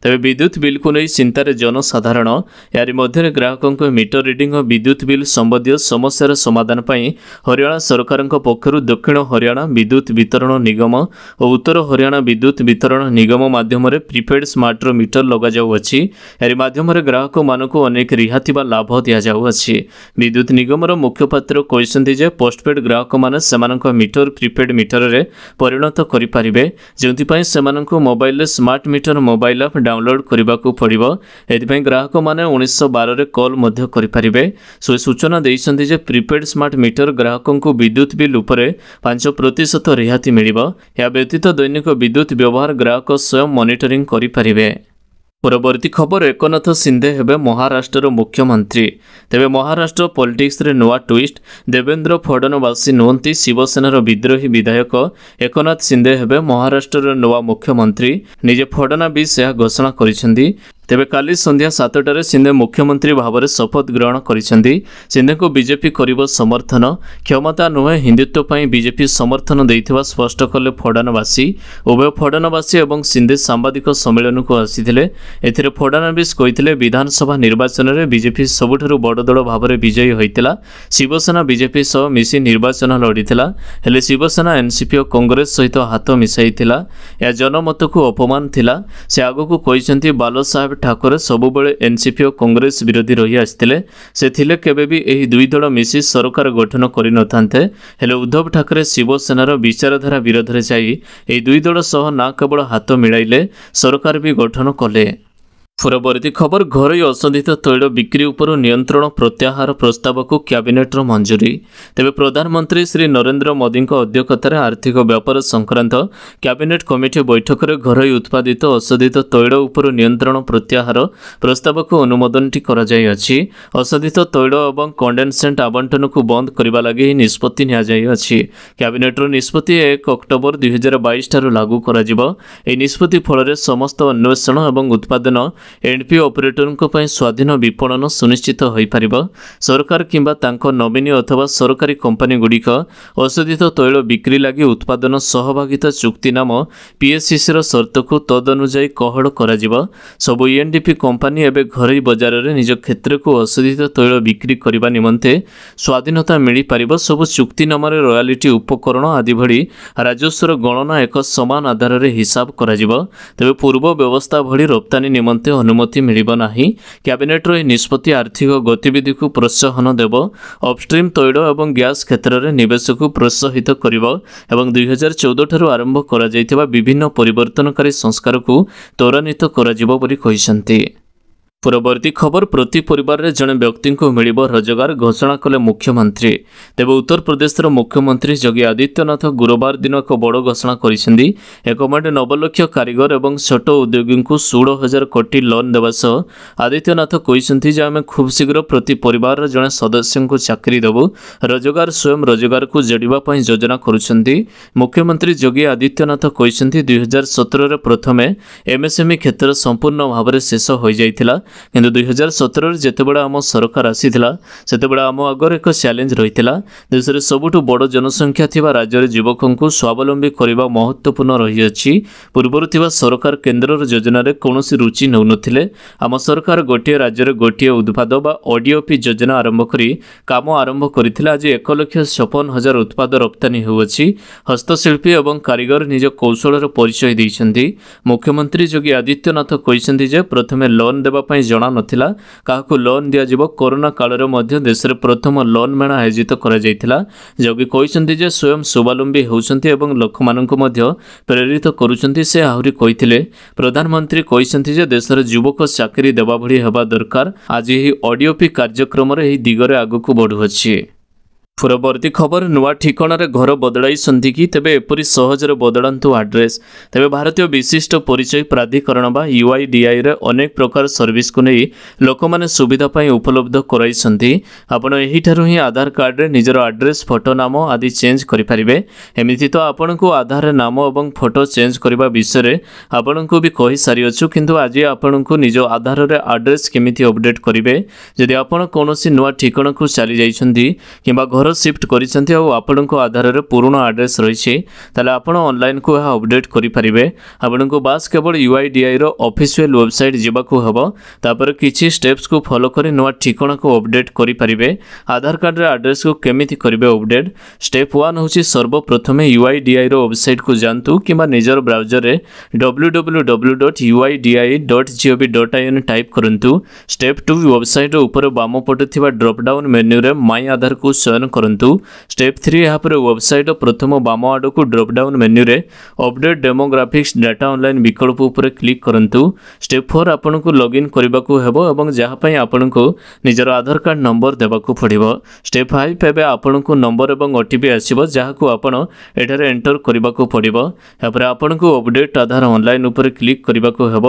ତେବେ ବିଦ୍ୟୁତ୍ ବିଲ୍କୁ ନେଇ ଚିନ୍ତାରେ ଜନସାଧାରଣ ଏହାରି ମଧ୍ୟରେ ଗ୍ରାହକଙ୍କୁ ମିଟର ରିଡିଂ ଓ ବିଦ୍ୟୁତ୍ ବିଲ୍ ସମ୍ବନ୍ଧୀୟ ସମସ୍ୟାର ସମାଧାନ ପାଇଁ ହରିୟାଣା ସରକାରଙ୍କ ପକ୍ଷରୁ ଦକ୍ଷିଣ ହରିୟାଣା ବିଦ୍ୟୁତ୍ ବିତରଣ ନିଗମ ଓ ଉତ୍ତର ହରିୟାଣା ବିଦ୍ୟୁତ୍ ବିତରଣ ନିଗମ ମାଧ୍ୟମରେ ପ୍ରିପେଡ୍ ସ୍ମାର୍ଟର ମିଟର ଲଗାଯାଉଅଛି ଏହାରି ମାଧ୍ୟମରେ ଗ୍ରାହକମାନଙ୍କୁ ଅନେକ ରିହାତି ବା ଲାଭ ଦିଆଯାଉଅଛି ବିଦ୍ୟୁତ୍ ନିଗମର ମୁଖପାତ୍ର କହିଛନ୍ତି ଯେ ପୋଷ୍ଟପେଡ୍ ଗ୍ରାହକମାନେ ସେମାନଙ୍କ ମିଟର ପ୍ରିପେଡ଼୍ ମିଟରରେ ପରିଣତ କରିପାରିବେ ଯେଉଁଥିପାଇଁ ସେମାନଙ୍କୁ ମୋବାଇଲରେ smart meter mobile app download କରିବାକୁ ପଡ଼ିବ ଏଥିପାଇଁ ଗ୍ରାହକମାନେ ଉଣେଇଶହ ବାରରେ କଲ୍ ମଧ୍ୟ କରିପାରିବେ ସେ ସୂଚନା ଦେଇଛନ୍ତି ଯେ ପ୍ରିପେଡ଼୍ ସ୍ମାର୍ଟ ମିଟର ଗ୍ରାହକଙ୍କୁ ବିଦ୍ୟୁତ୍ ବିଲ୍ ଉପରେ ପାଞ୍ଚ ପ୍ରତିଶତ ରିହାତି ମିଳିବ ଏହା ବ୍ୟତୀତ ଦୈନିକ ବିଦ୍ୟୁତ୍ ବ୍ୟବହାର ଗ୍ରାହକ ସ୍ୱୟଂ ମନିଟରିଂ କରିପାରିବେ ପରବର୍ତ୍ତୀ ଖବର ଏକନାଥ ସିନ୍ଧେ ହେବେ ମହାରାଷ୍ଟ୍ରର ମୁଖ୍ୟମନ୍ତ୍ରୀ ତେବେ ମହାରାଷ୍ଟ୍ର ପଲିଟିକ୍ସରେ ନୂଆ ଟୁଇଷ୍ଟ ଦେବେନ୍ଦ୍ର ଫଡ଼ନବାସୀ ନୁହନ୍ତି ଶିବସେନାର ବିଦ୍ରୋହୀ ବିଧାୟକ ଏକନାଥ ସିନ୍ଧେ ହେବେ ମହାରାଷ୍ଟ୍ରର ନୂଆ ମୁଖ୍ୟମନ୍ତ୍ରୀ ନିଜେ ଫଡ଼ନାବିସ୍ ଏହା ଘୋଷଣା କରିଛନ୍ତି ତେବେ କାଲି ସନ୍ଧ୍ୟା ସାତଟାରେ ସିନ୍ଧେ ମୁଖ୍ୟମନ୍ତ୍ରୀ ଭାବରେ ଶପଥ ଗ୍ରହଣ କରିଛନ୍ତି ସିନ୍ଧେଙ୍କୁ ବିଜେପି କରିବ ସମର୍ଥନ କ୍ଷମତା ନୁହେଁ ହିନ୍ଦୁତ୍ୱ ପାଇଁ ବିଜେପି ସମର୍ଥନ ଦେଇଥିବା ସ୍ପଷ୍ଟ କଲେ ଫଡ଼ନବାସୀ ଉଭୟ ଫଡ଼ନବାସୀ ଏବଂ ସିନ୍ଧେ ସାମ୍ବାଦିକ ସମ୍ମିଳନୀକୁ ଆସିଥିଲେ ଏଥିରେ ଫଡ଼ନାବିସ୍ କହିଥିଲେ ବିଧାନସଭା ନିର୍ବାଚନରେ ବିଜେପି ସବୁଠାରୁ ବଡ଼ ଦଳ ଭାବରେ ବିଜୟୀ ହୋଇଥିଲା ଶିବସେନା ବିଜେପି ସହ ମିଶି ନିର୍ବାଚନ ଲଢ଼ିଥିଲା ହେଲେ ଶିବସେନା ଏନ୍ସିପି ଓ କଂଗ୍ରେସ ସହିତ ହାତ ମିଶାଇଥିଲା ଏହା ଜନମତକୁ ଅପମାନ ଥିଲା ସେ ଆଗକୁ କହିଛନ୍ତି ବାଲୋ ସାହେବ ଅନୁରାଗ ଠାକୁର ସବୁବେଳେ ଏନ୍ସିପି ଓ କଂଗ୍ରେସ ବିରୋଧୀ ରହିଆସିଥିଲେ ସେ ଥିଲେ କେବେ ବି ଏହି ଦୁଇ ଦଳ ମିଶି ସରକାର ଗଠନ କରିନଥାନ୍ତେ ହେଲେ ଉଦ୍ଧବ ଠାକରେ ଶିବସେନାର ବିଚାରଧାରା ବିରୋଧରେ ଯାଇ ଏହି ଦୁଇ ଦଳ ସହ ନା କେବଳ ହାତ ମିଳାଇଲେ ସରକାର ବି ଗଠନ କଲେ ପରବର୍ତ୍ତୀ ଖବର ଘରୋଇ ଅଶୋଧିତ ତୈଳ ବିକ୍ରି ଉପରୁ ନିୟନ୍ତ୍ରଣ ପ୍ରତ୍ୟାହାର ପ୍ରସ୍ତାବକୁ କ୍ୟାବିନେଟ୍ର ମଞ୍ଜୁରୀ ତେବେ ପ୍ରଧାନମନ୍ତ୍ରୀ ଶ୍ରୀ ନରେନ୍ଦ୍ର ମୋଦିଙ୍କ ଅଧ୍ୟକ୍ଷତାରେ ଆର୍ଥିକ ବ୍ୟାପାର ସଂକ୍ରାନ୍ତ କ୍ୟାବିନେଟ୍ କମିଟି ବୈଠକରେ ଘରୋଇ ଉତ୍ପାଦିତ ଅଶୋଧିତ ତୈଳ ଉପରୁ ନିୟନ୍ତ୍ରଣ ପ୍ରତ୍ୟାହାର ପ୍ରସ୍ତାବକୁ ଅନୁମୋଦନଟି କରାଯାଇଅଛି ଅଶୋଧିତ ତୈଳ ଏବଂ କଣ୍ଡେନସେଣ୍ଟ ଆବଣ୍ଟନକୁ ବନ୍ଦ କରିବା ଲାଗି ଏହି ନିଷ୍ପତ୍ତି ନିଆଯାଇଅଛି କ୍ୟାବିନେଟ୍ର ନିଷ୍ପତ୍ତି ଏକ ଅକ୍ଟୋବର ଦୁଇହଜାର ବାଇଶଠାରୁ ଲାଗୁ କରାଯିବ ଏହି ନିଷ୍ପତ୍ତି ଫଳରେ ସମସ୍ତ ଅନ୍ୱେଷଣ ଏବଂ ଉତ୍ପାଦନ ଏନ୍ପି ଅପରେଟରଙ୍କ ପାଇଁ ସ୍ୱାଧୀନ ବିପଣନ ସୁନିଶ୍ଚିତ ହୋଇପାରିବ ସରକାର କିମ୍ବା ତାଙ୍କ ନବୀନ ଅଥବା ସରକାରୀ କମ୍ପାନୀଗୁଡ଼ିକ ଅଶୋଧିତ ତୈଳ ବିକ୍ରି ଲାଗି ଉତ୍ପାଦନ ସହଭାଗିତା ଚୁକ୍ତି ନାମ ପିଏସ୍ସିସିର ସର୍ତ୍ତକୁ ତଦନୁଯାୟୀ କହଳ କରାଯିବ ସବୁ ଏନ୍ଡିପି କମ୍ପାନୀ ଏବେ ଘରୋଇ ବଜାରରେ ନିଜ କ୍ଷେତ୍ରକୁ ଅଶୋଧିତ ତୈଳ ବିକ୍ରି କରିବା ନିମନ୍ତେ ସ୍ୱାଧୀନତା ମିଳିପାରିବ ସବୁ ଚୁକ୍ତିନାମାରେ ରୟାଲିଟି ଉପକରଣ ଆଦି ଭଳି ରାଜସ୍ୱର ଗଣନା ଏକ ସମାନ ଆଧାରରେ ହିସାବ କରାଯିବ ତେବେ ପୂର୍ବ ବ୍ୟବସ୍ଥା ଭଳି ରପ୍ତାନୀ ନିମନ୍ତେ ଅନୁମତି ମିଳିବ ନାହିଁ କ୍ୟାବିନେଟ୍ର ଏହି ନିଷ୍ପତ୍ତି ଆର୍ଥିକ ଗତିବିଧିକୁ ପ୍ରୋତ୍ସାହନ ଦେବ ଅପଷ୍ଟ୍ରିମ୍ ତୈଳ ଏବଂ ଗ୍ୟାସ୍ କ୍ଷେତ୍ରରେ ନିବେଶକୁ ପ୍ରୋତ୍ସାହିତ କରିବ ଏବଂ ଦୁଇହଜାର ଚଉଦଠାରୁ ଆରମ୍ଭ କରାଯାଇଥିବା ବିଭିନ୍ନ ପରିବର୍ତ୍ତନକାରୀ ସଂସ୍କାରକୁ ତ୍ୱରାନ୍ୱିତ କରାଯିବ ବୋଲି କହିଛନ୍ତି পরবর্তী খবর প্রতি পরিবারের জনে ব্যক্তি মিলব রোজগার ঘোষণা কলে মুখ্যমন্ত্রী তেবে উত্তরপ্রদেশের মুখ্যমন্ত্রী যোগী আদিত্যনাথ গুরুবার দিন এক বড় ঘোষণা করেছেন এক পয়েন্ট নবলক্ষ কারিগর এবং ছোট উদ্যোগী ষোল হাজার কোটি লোন দেওয়া সহ আদিত্যনাথ কিন্তু যে আমি খুব শীঘ্র প্রতি পরিবারের জন সদস্য চাকরি দেবু রোজগার স্বয়ং রোজগারক যোড়া যোজনা করছেন মুখ্যমন্ত্রী যোগী আদিত্যনাথ কিন্তু দুই হাজার সতেরের প্রথমে এমএসএমই ক্ষেত্র সম্পূর্ণ ভাবে শেষ হয়ে যাই କିନ୍ତୁ ଦୁଇ ହଜାର ସତରରେ ଯେତେବେଳେ ଆମ ସରକାର ଆସିଥିଲା ସେତେବେଳେ ଆମ ଆଗରେ ଏକ ଚ୍ୟାଲେଞ୍ଜ ରହିଥିଲା ଦେଶରେ ସବୁଠୁ ବଡ଼ ଜନସଂଖ୍ୟା ଥିବା ରାଜ୍ୟରେ ଯୁବକଙ୍କୁ ସ୍ୱାବଲମ୍ବୀ କରିବା ମହତ୍ତ୍ୱପୂର୍ଣ୍ଣ ରହିଅଛି ପୂର୍ବରୁ ଥିବା ସରକାର କେନ୍ଦ୍ରର ଯୋଜନାରେ କୌଣସି ରୁଚି ନେଉନଥିଲେ ଆମ ସରକାର ଗୋଟିଏ ରାଜ୍ୟରେ ଗୋଟିଏ ଉତ୍ପାଦ ବା ଅଡିଓପି ଯୋଜନା ଆରମ୍ଭ କରି କାମ ଆରମ୍ଭ କରିଥିଲେ ଆଜି ଏକ ଲକ୍ଷ ଛପନ ହଜାର ଉତ୍ପାଦ ରପ୍ତାନୀ ହେଉଅଛି ହସ୍ତଶିଳ୍ପୀ ଏବଂ କାରିଗର ନିଜ କୌଶଳର ପରିଚୟ ଦେଇଛନ୍ତି ମୁଖ୍ୟମନ୍ତ୍ରୀ ଯୋଗୀ ଆଦିତ୍ୟନାଥ କହିଛନ୍ତି ଯେ ପ୍ରଥମେ ଲୋନ୍ ଦେବା ପାଇଁ ପାଇଁ ଜଣାନଥିଲା କାହାକୁ ଲୋନ୍ ଦିଆଯିବ କରୋନା କାଳରେ ମଧ୍ୟ ଦେଶରେ ପ୍ରଥମ ଲୋନ୍ ମେଳା ଆୟୋଜିତ କରାଯାଇଥିଲା ଯୋଗୀ କହିଛନ୍ତି ଯେ ସ୍ୱୟଂ ସ୍ୱାବଲମ୍ବୀ ହେଉଛନ୍ତି ଏବଂ ଲୋକମାନଙ୍କୁ ମଧ୍ୟ ପ୍ରେରିତ କରୁଛନ୍ତି ସେ ଆହୁରି କହିଥିଲେ ପ୍ରଧାନମନ୍ତ୍ରୀ କହିଛନ୍ତି ଯେ ଦେଶର ଯୁବକ ଚାକିରି ଦେବା ଭଳି ହେବା ଦରକାର ଆଜି ଏହି ଅଡିଓପି କାର୍ଯ୍ୟକ୍ରମରେ ଏହି ଦିଗରେ ଆଗକୁ ବଢ଼ୁଅଛି পূর্ববর্ତ୍ତী খবর নূয়া ঠিকণার ঘর বদলাইছেন কি তবে এপরি সহজরে বদলান্তু আড্রেস তবে ভারতীয় বিশিষ্ট পরিচয় প্রাধিকরণ বা ইউআইডিআইরে অনেক প্রকার সর্ভিসকু নেই লোকমানে সুবিধা পাই উপলব্ধ করাইছেন আপন এইঠারু হি আধার কার্ডরে নিজের আড্রেস ফটো নাম আদি চেঞ্জ করিপারিবে এমিতি তো আপনার আধার নাম এবং ফটো চেঞ্জ করা বিষয়ে আপনার বি কহিসারিছু কিন্তু আজ আপনার নিজ আধারের আড্রেস কেমিতি অপডেট করিবে যদি আপনার কৌশি নূয়া ঠিকণাকু চালি যাই কিংবা ঘর সিফ্ট করেছেন আপনার আধারের পুরোনো আড্রেস রয়েছে তাহলে আপনার অনলাইনকু অপডেট করে পারে আপনার বাস কেবল ইউআইডিআই অফিসিয়াল ওয়েবসাইট যা হব তাপরে কিছু স্টেপস কু ফলো করে নয় ঠিকনা কু অপডেট করে পারে আধার কার্ডের আড্রেস কু কেমিতি করবে অপডেট স্টেপ ওয়ান হচ্ছে সর্বপ্রথমে ইউআইডিআই ওয়েবসাইট কু যাতে কিংবা নিজের ব্রাউজরে W W W dot UIDAI dot GOV dot IN type করতু স্টেপ টু ওয়েবসাইট উপরে বাম পটে থাকা ড্রপডাউন মেন্যুরে মাই আধার কু চয়ন କରନ୍ତୁ ଷ୍ଟେପ୍ ଥ୍ରୀ ଏହାପରେ ୱେବସାଇଟ୍ର ପ୍ରଥମ ବାମ ଆଡ଼କୁ ଡ୍ରପ୍ଡାଉନ୍ ମେନ୍ୟୁରେ ଅପଡେଟ୍ ଡେମୋଗ୍ରାଫିକ୍ସ ଡାଟା ଅନ୍ଲାଇନ୍ ବିକଳ୍ପ ଉପରେ କ୍ଲିକ୍ କରନ୍ତୁ ଷ୍ଟେପ୍ ଫୋର୍ ଆପଣଙ୍କୁ ଲଗ୍ଇନ୍ କରିବାକୁ ହେବ ଏବଂ ଯାହା ପାଇଁ ଆପଣଙ୍କୁ ନିଜର ଆଧାର କାର୍ଡ଼ ନମ୍ବର ଦେବାକୁ ପଡ଼ିବ ଷ୍ଟେପ୍ ଫାଇଭ୍ ଏବେ ଆପଣଙ୍କୁ ନମ୍ବର ଏବଂ ଓ ଟି ପି ଆସିବ ଯାହାକୁ ଆପଣ ଏଠାରେ ଏଣ୍ଟର କରିବାକୁ ପଡ଼ିବ ଏହାପରେ ଆପଣଙ୍କୁ ଅପଡେଟ୍ ଆଧାର ଅନ୍ଲାଇନ୍ ଉପରେ କ୍ଲିକ୍ କରିବାକୁ ହେବ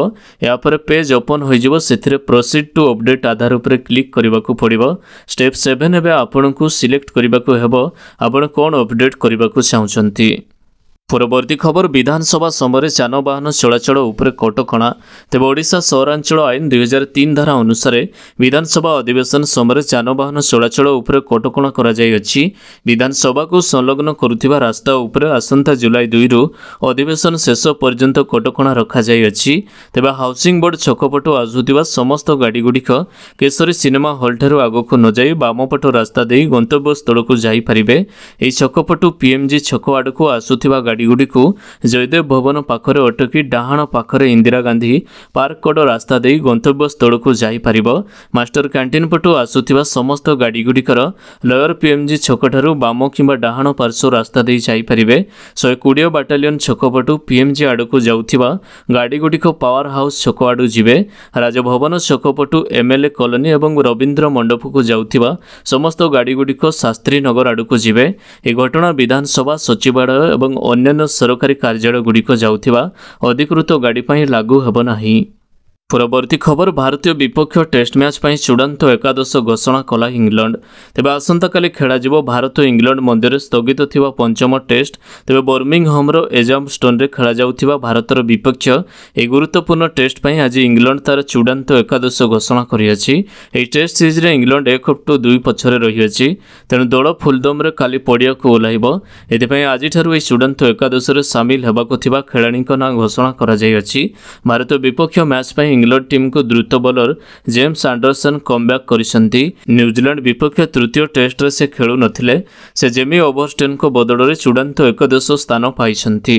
ଏହାପରେ ପେଜ୍ ଓପନ୍ ହୋଇଯିବ ସେଥିରେ ପ୍ରୋସିଡ୍ ଟୁ ଅପଡେଟ୍ ଆଧାର ଉପରେ କ୍ଲିକ୍ କରିବାକୁ ପଡ଼ିବ ଷ୍ଟେପ୍ ସେଭେନ୍ ଏବେ ଆପଣଙ୍କୁ ସିଲେକ୍ଟ କରିବାକୁ ହେବ ଆପଣ କ'ଣ ଅପଡେଟ୍ କରିବାକୁ ଚାହୁଁଛନ୍ତି ପରବର୍ତ୍ତୀ ଖବର ବିଧାନସଭା ସମୟରେ ଯାନବାହନ ଚଳାଚଳ ଉପରେ କଟକଣା ତେବେ ଓଡ଼ିଶା ସହରାଞ୍ଚଳ ଆଇନ ଦୁଇହଜାର ତିନି ଧାରା ଅନୁସାରେ ବିଧାନସଭା ଅଧିବେଶନ ସମୟରେ ଯାନବାହନ ଚଳାଚଳ ଉପରେ କଟକଣା କରାଯାଇଅଛି ବିଧାନସଭାକୁ ସଂଲଗ୍ନ କରୁଥିବା ରାସ୍ତା ଉପରେ ଆସନ୍ତା ଜୁଲାଇ ଦୁଇରୁ ଅଧିବେଶନ ଶେଷ ପର୍ଯ୍ୟନ୍ତ କଟକଣା ରଖାଯାଇଅଛି ତେବେ ହାଉସିଂ ବୋର୍ଡ ଛକପଟୁ ଆସୁଥିବା ସମସ୍ତ ଗାଡ଼ିଗୁଡ଼ିକ କେଶରୀ ସିନେମା ହଲ୍ଠାରୁ ଆଗକୁ ନ ଯାଇ ବାମପଟ ରାସ୍ତା ଦେଇ ଗନ୍ତବ୍ୟସ୍ଥଳକୁ ଯାଇପାରିବେ ଏହି ଛକପଟୁ ପିଏମ୍ଜି ଛକ ଆଡ଼କୁ ଆସୁଥିବା ଗାଡ଼ି ଗାଡ଼ିଗୁଡ଼ିକୁ ଜୟଦେବ ଭବନ ପାଖରେ ଅଟକି ଡାହାଣ ପାଖରେ ଇନ୍ଦିରା ଗାନ୍ଧୀ ପାର୍କକଡ଼ ରାସ୍ତା ଦେଇ ଗନ୍ତବ୍ୟସ୍ଥଳକୁ ଯାଇପାରିବ ମାଷ୍ଟର କ୍ୟାଣ୍ଟିନ୍ ପଟୁ ଆସୁଥିବା ସମସ୍ତ ଗାଡ଼ିଗୁଡ଼ିକର ଲୟର ପିଏମ୍ଜି ଛକଠାରୁ ବାମ କିମ୍ବା ଡାହାଣ ପାର୍ଶ୍ୱ ରାସ୍ତା ଦେଇ ଯାଇପାରିବେ ଶହେ କୋଡ଼ିଏ ବାଟାଲିୟନ୍ ଛକ ପଟୁ ପିଏମ୍ଜି ଆଡ଼କୁ ଯାଉଥିବା ଗାଡ଼ିଗୁଡ଼ିକ ପାୱାର ହାଉସ୍ ଛକ ଆଡ଼ୁ ଯିବେ ରାଜଭବନ ଛକ ପଟୁ ଏମ୍ଏଲ୍ଏ କଲୋନୀ ଏବଂ ରବୀନ୍ଦ୍ର ମଣ୍ଡପକୁ ଯାଉଥିବା ସମସ୍ତ ଗାଡ଼ିଗୁଡ଼ିକ ଶାସ୍ତ୍ରୀନଗର ଆଡ଼କୁ ଯିବେ ଏହି ଘଟଣା ବିଧାନସଭା ସଚିବାଳୟ ଏବଂ ଅନ୍ୟାନ୍ୟ ସରକାରୀ କାର୍ଯ୍ୟାଳୟଗୁଡ଼ିକ ଯାଉଥିବା ଅଧିକୃତ ଗାଡ଼ି ପାଇଁ ଲାଗୁ ହେବ ନାହିଁ পরবর্তী খবর ভারতীয় বিপক্ষ টেস্ট ম্যাচ পাই চূড়ান্ত একাদশ ঘোষণা কলা ইংল্যান্ড তবে খেলা যাব ভারত ও ইংল্যান্ড মধ্যে স্থগিত থাকা পঞ্চম টেস্ট তবে এজাম স্টোনে খেলা যাওয়া ভারতের বিপক্ষ এই গুরুত্বপূর্ণ টেস্ট পাই আজ ইংল্যান্ড তার চূড়ান্ত একাদশ ঘোষণা করেছে এই টেস্ট সিরিজে ইংল্যান্ড এক টু দুই পছরে রয়েছে তেমন দল ফুলদমরে কালি পড়িয়া ওলাইব এথিপাই আজিঠার এই চূড়ান্ত একাদশে সামিল হওয়া খেলাড়ি নাম ঘোষণা করা যাই ভারত বিপক্ষ ম্যাচ পাই ଇଂଲଣ୍ଡ ଟିମ୍କୁ ଦ୍ରୁତ ବୋଲର ଜେମ୍ସ ଆଣ୍ଡରସନ୍ କମ୍ବ୍ୟାକ୍ କରିଛନ୍ତି ନ୍ୟୁଜିଲାଣ୍ଡ ବିପକ୍ଷ ତୃତୀୟ ଟେଷ୍ଟରେ ସେ ଖେଳୁନଥିଲେ ସେ ଜେମି ଓଭରଷ୍ଟେନ୍ଙ୍କ ବଦଳରେ ଚୂଡ଼ାନ୍ତ ଏକଦଶ ସ୍ଥାନ ପାଇଛନ୍ତି